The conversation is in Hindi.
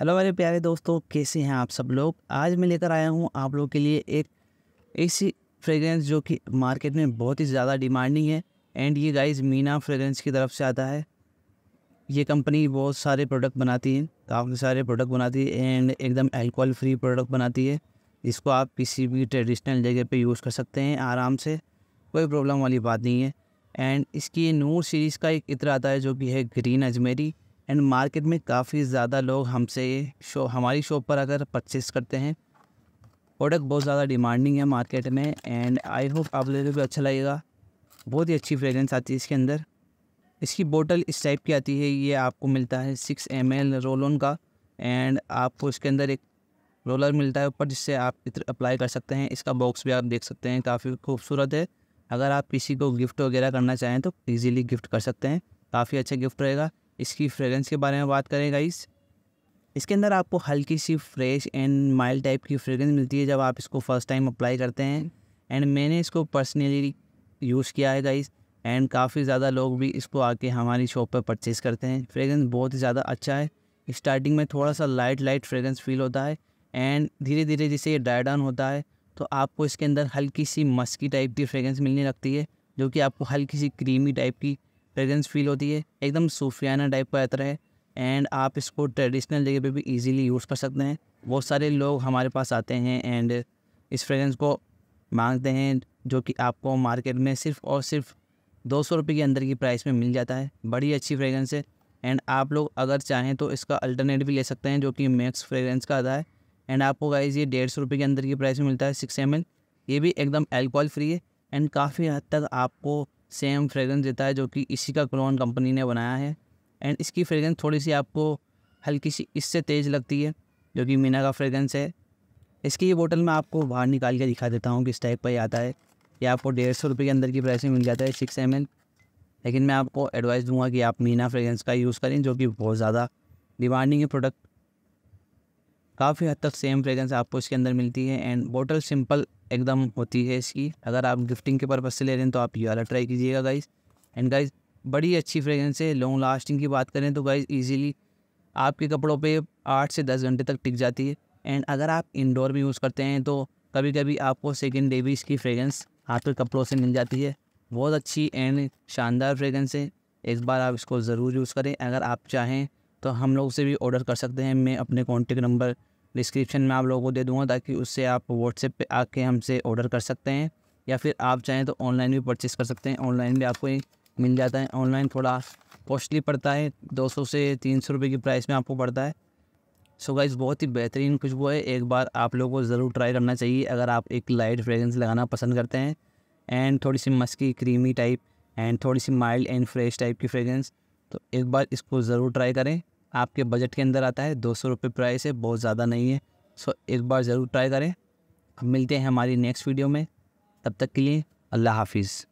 हेलो मेरे प्यारे दोस्तों कैसे हैं आप सब लोग आज मैं लेकर आया हूं आप लोग के लिए एक ऐसी फ्रेगरेंस जो कि मार्केट में बहुत ही ज़्यादा डिमांडिंग है एंड ये गाइस मीना फ्रेगरेंस की तरफ से आता है ये कंपनी बहुत सारे प्रोडक्ट बनाती है काफ़ी सारे प्रोडक्ट बनाती है एंड एकदम एल्कोहल फ्री प्रोडक्ट बनाती है इसको आप किसी भी ट्रेडिशनल जगह पर यूज़ कर सकते हैं आराम से कोई प्रॉब्लम वाली बात नहीं है एंड इसकी नूर सीरीज़ का एक इतर आता है जो कि है ग्रीन अजमेरी एंड मार्केट में काफ़ी ज़्यादा लोग हमसे शो हमारी शॉप पर अगर परचेस करते हैं प्रोडक्ट बहुत ज़्यादा डिमांडिंग है मार्केट में एंड आई होप आप लोगों को अच्छा लगेगा बहुत ही अच्छी फ्रेगरेंस आती है इसके अंदर इसकी बोतल इस टाइप की आती है ये आपको मिलता है सिक्स एम एल रोल ऑन का एंड आपको इसके अंदर एक रोलर मिलता है ऊपर जिससे आप अप्लाई कर सकते हैं इसका बॉक्स भी आप देख सकते हैं काफ़ी खूबसूरत है अगर आप किसी को गिफ्ट वगैरह करना चाहें तो ईज़िली गिफ्ट कर सकते हैं काफ़ी अच्छा गिफ्ट रहेगा इसकी फ्रेगरेंस के बारे में बात करें गाइस इसके अंदर आपको हल्की सी फ्रेश एंड माइल्ड टाइप की फ्रेगरेंस मिलती है जब आप इसको फर्स्ट टाइम अप्लाई करते हैं एंड मैंने इसको पर्सनली यूज़ किया है गाइस एंड काफ़ी ज़्यादा लोग भी इसको आके हमारी शॉप पर परचेज़ करते हैं फ्रेगरेंस बहुत ही ज़्यादा अच्छा है स्टार्टिंग में थोड़ा सा लाइट लाइट फ्रेगरेंस फील होता है एंड धीरे धीरे जैसे ये ड्राई डाउन होता है तो आपको इसके अंदर हल्की सी मस्की टाइप की फ्रेगरेंस मिलने लगती है जो कि आपको हल्की सी क्रीमी टाइप की फ्रेगरेंस फील होती है एकदम सूफियाना टाइप का अतर है एंड आप इसको ट्रेडिशनल जगह पे भी इजीली यूज़ कर सकते हैं बहुत सारे लोग हमारे पास आते हैं एंड इस फ्रेगरेंस को मांगते हैं जो कि आपको मार्केट में सिर्फ और सिर्फ दो सौ रुपये के अंदर की प्राइस में मिल जाता है बड़ी अच्छी फ्रेगरेंस है एंड आप लोग अगर चाहें तो इसका अल्टरनेट भी ले सकते हैं जो कि मैक्स फ्रेगरेंस का आता है एंड आपको गाइज ये डेढ़ सौ के अंदर की प्राइस में मिलता है सिक्स एम ये भी एकदम एल्कोहल फ्री है एंड काफ़ी हद तक आपको सेम फ्रेगरेंस देता है जो कि इसी का क्लोन कंपनी ने बनाया है एंड इसकी फ्रेगरेंस थोड़ी सी आपको हल्की सी इससे तेज़ लगती है जो कि मीना का फ्रेगरेंस है इसकी ये बोतल मैं आपको बाहर निकाल के दिखा देता हूँ किस टाइप का ये आता है ये आपको डेढ़ सौ रुपये के अंदर की प्राइस में मिल जाता है सिक्स एम लेकिन मैं आपको एडवाइस दूंगा कि आप मीना फ्रेगरेंस का यूज़ करें जो कि बहुत ज़्यादा डिमांडिंग है प्रोडक्ट काफ़ी हद तक सेम फ्रेगरेंस आपको इसके अंदर मिलती है एंड बोतल सिंपल एकदम होती है इसकी अगर आप गिफ्टिंग के पर्पज़ से ले रहे हैं तो आप ये वाला ट्राई कीजिएगा गाइज एंड गाइज बड़ी अच्छी फ्रेगरेंस है लॉन्ग लास्टिंग की बात करें तो गाइज ईजीली आपके कपड़ों पे आठ से दस घंटे तक टिक जाती है एंड अगर आप इंडोर भी यूज़ करते हैं तो कभी कभी आपको सेकेंड डे भी इसकी फ्रेगरेंस आपके कपड़ों से मिल जाती है बहुत अच्छी एंड शानदार फ्रेगरेंस है एक बार आप इसको ज़रूर यूज़ करें अगर आप चाहें तो हम लोग से भी ऑर्डर कर सकते हैं मैं अपने कॉन्टेक्ट नंबर डिस्क्रिप्शन में आप लोगों को दे दूंगा ताकि उससे आप व्हाट्सएप पर आके हमसे ऑर्डर कर सकते हैं या फिर आप चाहें तो ऑनलाइन भी परचेस कर सकते हैं ऑनलाइन भी आपको मिल जाता है ऑनलाइन थोड़ा कॉस्टली पड़ता है दो से तीन सौ की प्राइस में आपको पड़ता है सो गाइज़ बहुत ही बेहतरीन खुशबू है एक बार आप लोगों को ज़रूर ट्राई करना चाहिए अगर आप एक लाइट फ्रेगरेंस लगाना पसंद करते हैं एंड थोड़ी सी मस्की क्रीमी टाइप एंड थोड़ी सी माइल्ड एंड फ्रेश टाइप की फ्रेगरेंस तो एक बार इसको ज़रूर ट्राई करें आपके बजट के अंदर आता है दो सौ रुपये प्राइस है बहुत ज़्यादा नहीं है सो एक बार ज़रूर ट्राई करें अब मिलते हैं हमारी नेक्स्ट वीडियो में तब तक के लिए अल्लाह हाफिज़